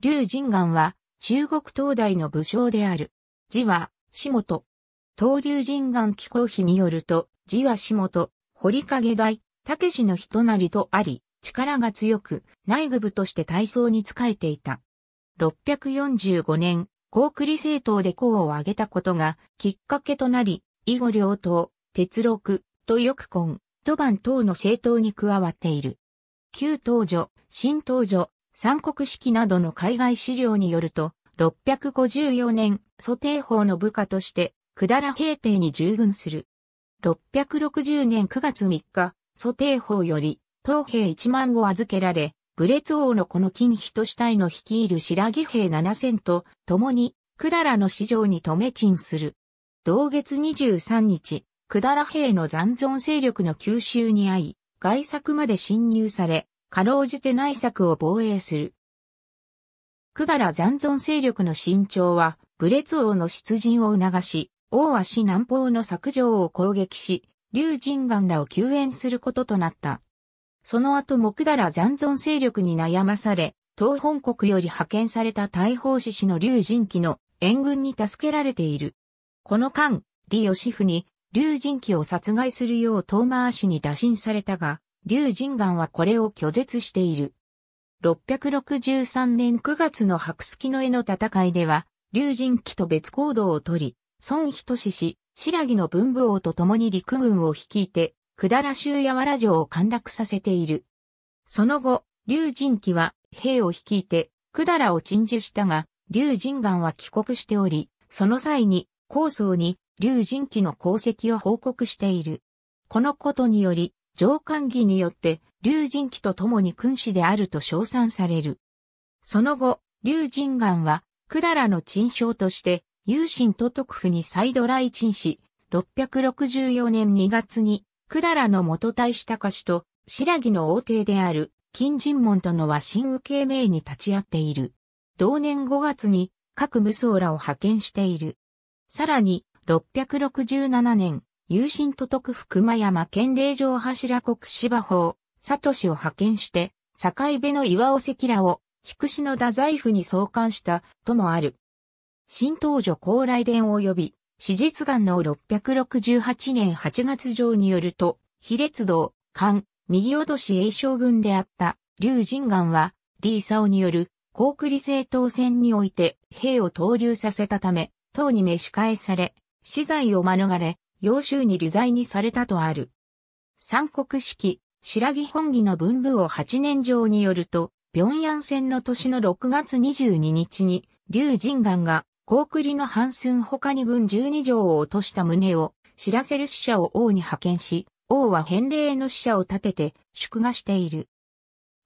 劉仁岩は中国東大の武将である。字は、下本。東流神岩気候碑によると、字は下本、堀影大、武士の人なりとあり、力が強く、内部部として体操に仕えていた。645年、高栗政党で功を挙げたことがきっかけとなり、囲碁両党、鉄六、とく根、土番等の政党に加わっている。旧東女、新東女、三国式などの海外資料によると、654年、蘇帝法の部下として、百ら平定に従軍する。660年9月3日、蘇帝法より、東兵1万を預けられ、武列王のこの金人死体の率いる白木兵7000と共に、百らの市場に止め鎮する。同月23日、百ら兵の残存勢力の吸収に遭い、外作まで侵入され、かろうじて内作を防衛する。百ら残存勢力の身長は、武ツ王の出陣を促し、王は市南方の削除を攻撃し、竜神岩らを救援することとなった。その後だら残存勢力に悩まされ、東本国より派遣された大砲志士の竜神旗の援軍に助けられている。この間、李義府に竜神旗を殺害するよう遠回しに打診されたが、劉神岩はこれを拒絶している。663年9月の白月の絵の戦いでは、劉神機と別行動を取り、孫一志氏、白木の文武王と共に陸軍を率いて、百済州やわら城を陥落させている。その後、劉神機は兵を率いて、百済を鎮守したが、劉神岩は帰国しており、その際に、高僧に劉神機の功績を報告している。このことにより、上官儀によって、龍神記と共に君子であると称賛される。その後、龍神岩は、百済の陳将として、勇神と徳府に再度来陳し、664年2月に、百済の元大使高氏と、白木の王帝である、金神門との和親右慶命に立ち会っている。同年5月に、各武装らを派遣している。さらに、667年、有心都督福間山県霊城柱国芝法、佐トシを派遣して、境辺の岩尾関らを、筑紫の太宰府に送還した、ともある。新東女高麗伝及び、史実願の668年8月上によると、卑劣道、官、右脅し栄将軍であった、龍神願は、李沙による、高栗政党戦において、兵を投入させたため、党に召し返され、死罪を免れ、幼州に流罪にされたとある。三国式、白木本義の文部を八年上によると、平壌戦の年の6月22日に、劉仁岩が、高栗の半寸他に軍十二条を落とした旨を、知らせる死者を王に派遣し、王は返礼の死者を立てて、祝賀している。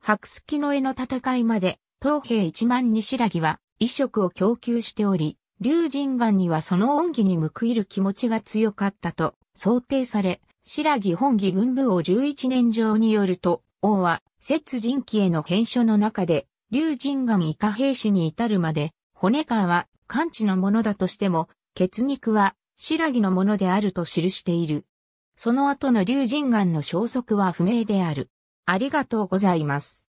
白月の絵の戦いまで、東兵一万に白木は、衣食を供給しており、龍神岩にはその恩義に報いる気持ちが強かったと想定され、白木本義文部を11年上によると、王は、摂人記への編書の中で、龍神岩以下兵士に至るまで、骨皮は、完治のものだとしても、血肉は、白木のものであると記している。その後の龍神岩の消息は不明である。ありがとうございます。